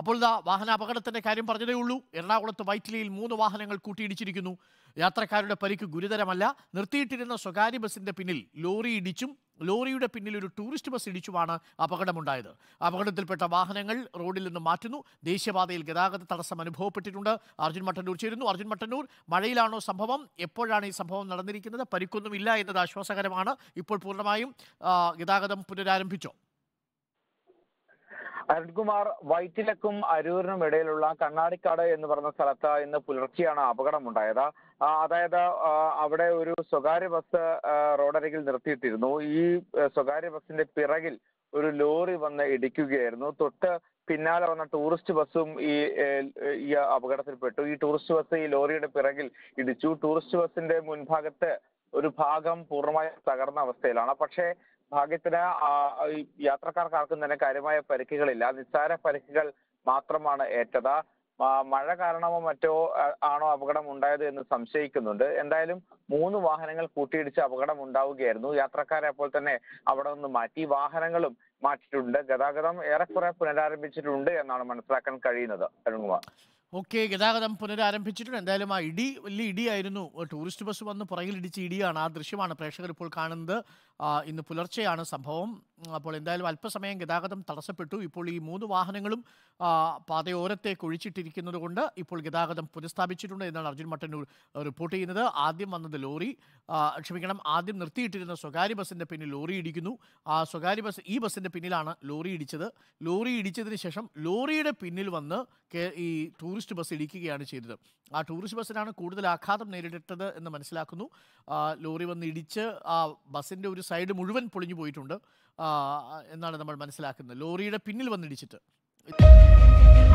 അപ്പോൾ ഇതാ വാഹന അപകടത്തിന്റെ കാര്യം പറഞ്ഞതേ ഉള്ളൂ എറണാകുളത്ത് വൈറ്റിലിയിൽ മൂന്ന് വാഹനങ്ങൾ കൂട്ടിയിടിച്ചിരിക്കുന്നു യാത്രക്കാരുടെ പരിക്ക് ഗുരുതരമല്ല നിർത്തിയിട്ടിരുന്ന സ്വകാര്യ ബസിന്റെ പിന്നിൽ ലോറി ഇടിച്ചും ലോറിയുടെ പിന്നിൽ ഒരു ടൂറിസ്റ്റ് ബസ് ഇടിച്ചുമാണ് അപകടമുണ്ടായത് അപകടത്തിൽപ്പെട്ട വാഹനങ്ങൾ റോഡിൽ നിന്ന് മാറ്റുന്നു ദേശീയപാതയിൽ ഗതാഗത തടസ്സം അനുഭവപ്പെട്ടിട്ടുണ്ട് അർജുൻ മട്ടന്നൂർ ചേരുന്നു അർജുൻ മട്ടന്നൂർ മഴയിലാണോ സംഭവം എപ്പോഴാണ് ഈ സംഭവം നടന്നിരിക്കുന്നത് പരിക്കൊന്നുമില്ല എന്നത് ആശ്വാസകരമാണ് ഇപ്പോൾ പൂർണ്ണമായും ഗതാഗതം പുനരാരംഭിച്ചോ അരുൺകുമാർ വൈറ്റിലക്കും അരൂരിനും ഇടയിലുള്ള കണ്ണാടിക്കാട് എന്ന് പറഞ്ഞ സ്ഥലത്ത് ഇന്ന് പുലർച്ചെയാണ് അപകടമുണ്ടായത് അതായത് അവിടെ ഒരു സ്വകാര്യ ബസ് റോഡരികിൽ നിർത്തിയിട്ടിരുന്നു ഈ സ്വകാര്യ ബസ്സിന്റെ പിറകിൽ ഒരു ലോറി വന്ന് ഇടിക്കുകയായിരുന്നു തൊട്ട് പിന്നാലെ വന്ന ടൂറിസ്റ്റ് ബസ്സും ഈ ഈ അപകടത്തിൽപ്പെട്ടു ഈ ടൂറിസ്റ്റ് ബസ് ഈ ലോറിയുടെ പിറകിൽ ഇടിച്ചു ടൂറിസ്റ്റ് ബസ്സിന്റെ മുൻഭാഗത്ത് ഒരു ഭാഗം പൂർണ്ണമായി തകർന്ന അവസ്ഥയിലാണ് പക്ഷേ ഭാഗ്യത്തിന് യാത്രക്കാർക്ക് ആർക്കും തന്നെ കാര്യമായ പരിക്കുകളില്ല നിസ്സാര പരിക്കുകൾ മാത്രമാണ് ഏറ്റത് മഴ കാരണമോ മറ്റോ ആണോ അപകടം ഉണ്ടായത് എന്ന് സംശയിക്കുന്നുണ്ട് എന്തായാലും മൂന്ന് വാഹനങ്ങൾ കൂട്ടിയിടിച്ച് അപകടം ഉണ്ടാവുകയായിരുന്നു യാത്രക്കാരെ അപ്പോൾ തന്നെ അവിടെ നിന്ന് മാറ്റി വാഹനങ്ങളും മാറ്റിയിട്ടുണ്ട് ഗതാഗതം ഏറെക്കുറെ പുനരാരംഭിച്ചിട്ടുണ്ട് എന്നാണ് മനസ്സിലാക്കാൻ കഴിയുന്നത് അരുൺകുമാർ ഓക്കെ ഗതാഗതം പുനരാരംഭിച്ചിട്ടുണ്ട് എന്തായാലും ആ ഇടി വലിയ ഇടിയായിരുന്നു ടൂറിസ്റ്റ് ബസ് വന്ന് പുറകിലിടിച്ച് ഇടിയാണ് ആ ദൃശ്യമാണ് പ്രേക്ഷകർ ഇപ്പോൾ കാണുന്നത് ഇന്ന് പുലർച്ചെയാണ് സംഭവം അപ്പോൾ എന്തായാലും അല്പസമയം ഗതാഗതം തടസ്സപ്പെട്ടു ഇപ്പോൾ ഈ മൂന്ന് വാഹനങ്ങളും പാതയോരത്തേക്ക് ഒഴിച്ചിട്ടിരിക്കുന്നത് കൊണ്ട് ഇപ്പോൾ ഗതാഗതം പുനഃസ്ഥാപിച്ചിട്ടുണ്ട് എന്നാണ് അർജുൻ മട്ടന്നൂർ റിപ്പോർട്ട് ചെയ്യുന്നത് ആദ്യം വന്നത് ലോറി ക്ഷമിക്കണം ആദ്യം നിർത്തിയിട്ടിരുന്ന സ്വകാര്യ ബസ്സിൻ്റെ പിന്നിൽ ലോറി ഇടിക്കുന്നു ആ സ്വകാര്യ ബസ് ഈ ബസ്സിൻ്റെ പിന്നിലാണ് ലോറി ഇടിച്ചത് ലോറി ഇടിച്ചതിന് ശേഷം ലോറിയുടെ പിന്നിൽ വന്ന് ഈ ടൂറിസ്റ്റ് ബസ് ഇടിക്കുകയാണ് ചെയ്തത് ആ ടൂറിസ്റ്റ് ബസ്സിനാണ് കൂടുതൽ ആഘാതം നേരിട്ടത് എന്ന് മനസ്സിലാക്കുന്നു ലോറി വന്ന് ഇടിച്ച് ആ ബസ്സിൻ്റെ ഒരു സൈഡ് മുഴുവൻ പൊളിഞ്ഞു പോയിട്ടുണ്ട് എന്നാണ് നമ്മൾ മനസ്സിലാക്കുന്നത് ലോറിയുടെ പിന്നിൽ വന്നിടിച്ചിട്ട്